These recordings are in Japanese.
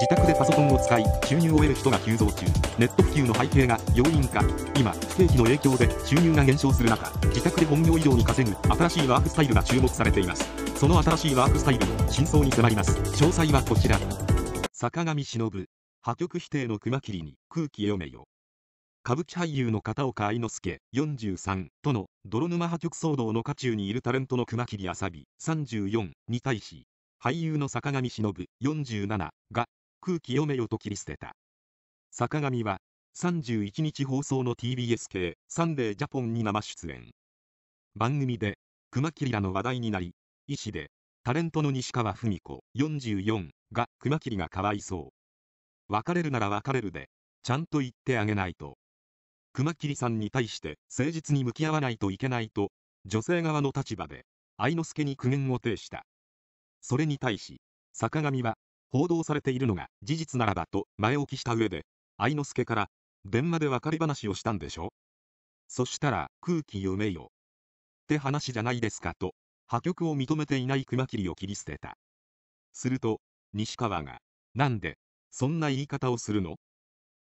自宅でパソコンを使い収入を得る人が急増中ネット普及の背景が要因か今不景気の影響で収入が減少する中自宅で本業以上に稼ぐ新しいワークスタイルが注目されていますその新しいワークスタイルの真相に迫ります詳細はこちら坂上忍破局否定の熊切に空気読めよ歌舞伎俳優の片岡愛之助43との泥沼破局騒動の渦中にいるタレントの熊切あさび34に対し俳優の坂上忍47が空気読めよと切り捨てた。坂上は、31日放送の TBS 系サンデージャポンに生出演。番組で、熊切らの話題になり、医師で、タレントの西川文子44が熊切がかわいそう。別れるなら別れるで、ちゃんと言ってあげないと。熊切さんに対して誠実に向き合わないといけないと、女性側の立場で、愛之助に苦言を呈した。それに対し、坂上は、報道されているのが事実ならばと前置きした上で、愛之助から、電話で別れ話をしたんでしょそしたら、空気読めよ。って話じゃないですかと、破局を認めていない熊切を切り捨てた。すると、西川が、なんで、そんな言い方をするの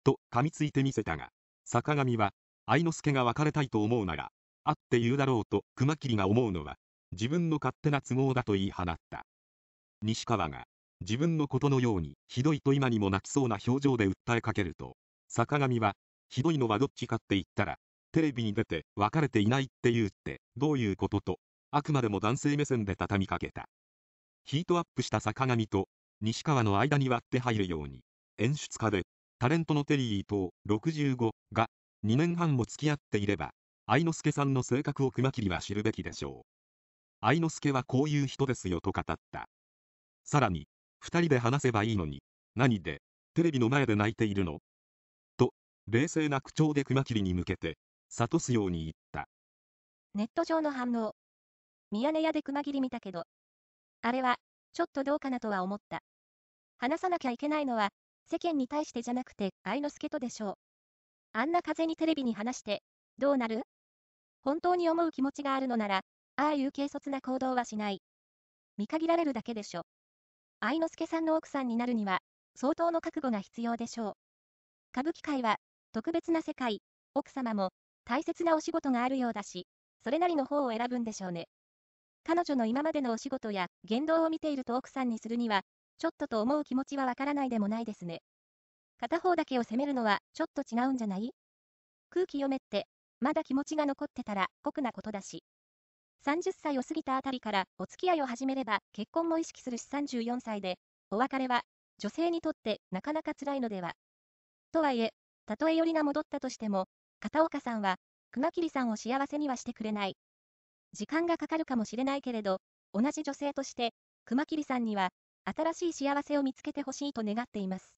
と噛みついてみせたが、坂上は、愛之助が別れたいと思うなら、あって言うだろうと熊切が思うのは、自分の勝手な都合だと言い放った。西川が、自分のことのように、ひどいと今にも泣きそうな表情で訴えかけると、坂上は、ひどいのはどっちかって言ったら、テレビに出て別れていないって言うって、どういうことと、あくまでも男性目線で畳みかけた。ヒートアップした坂上と、西川の間に割って入るように、演出家で、タレントのテリーと65が、2年半も付き合っていれば、愛之助さんの性格を熊切は知るべきでしょう。愛之助はこういう人ですよと語った。さらに、二人で話せばいいのに。何で、テレビの前で泣いているのと、冷静な口調で熊切に向けて、諭すように言った。ネット上の反応。ミヤネ屋で熊切見たけど。あれは、ちょっとどうかなとは思った。話さなきゃいけないのは、世間に対してじゃなくて、愛之助とでしょう。あんな風にテレビに話して、どうなる本当に思う気持ちがあるのなら、ああいう軽率な行動はしない。見限られるだけでしょ。愛之助さんの奥さんになるには、相当の覚悟が必要でしょう。歌舞伎界は、特別な世界、奥様も、大切なお仕事があるようだし、それなりの方を選ぶんでしょうね。彼女の今までのお仕事や言動を見ていると奥さんにするには、ちょっとと思う気持ちはわからないでもないですね。片方だけを責めるのは、ちょっと違うんじゃない空気読めって、まだ気持ちが残ってたら酷なことだし。30歳を過ぎたあたりからお付き合いを始めれば結婚も意識するし34歳で、お別れは女性にとってなかなか辛いのでは。とはいえ、たとえよりが戻ったとしても、片岡さんは、熊切さんを幸せにはしてくれない。時間がかかるかもしれないけれど、同じ女性として、熊切さんには、新しい幸せを見つけてほしいと願っています。